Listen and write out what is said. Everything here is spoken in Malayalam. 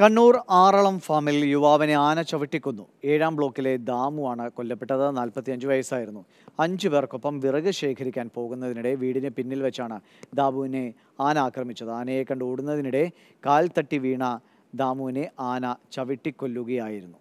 കണ്ണൂർ ആറളം ഫാമിൽ യുവാവിനെ ആന ചവിട്ടിക്കുന്നു ഏഴാം ബ്ലോക്കിലെ ദാമുവാണ് കൊല്ലപ്പെട്ടത് നാൽപ്പത്തിയഞ്ച് വയസ്സായിരുന്നു അഞ്ചു പേർക്കൊപ്പം വിറക് ശേഖരിക്കാൻ പോകുന്നതിനിടെ വീടിന് പിന്നിൽ വെച്ചാണ് ദാമുവിനെ ആന ആക്രമിച്ചത് ആനയെ കണ്ട് ഓടുന്നതിനിടെ കാൽ തട്ടി വീണ ദാമുവിനെ ആന ചവിട്ടിക്കൊല്ലുകയായിരുന്നു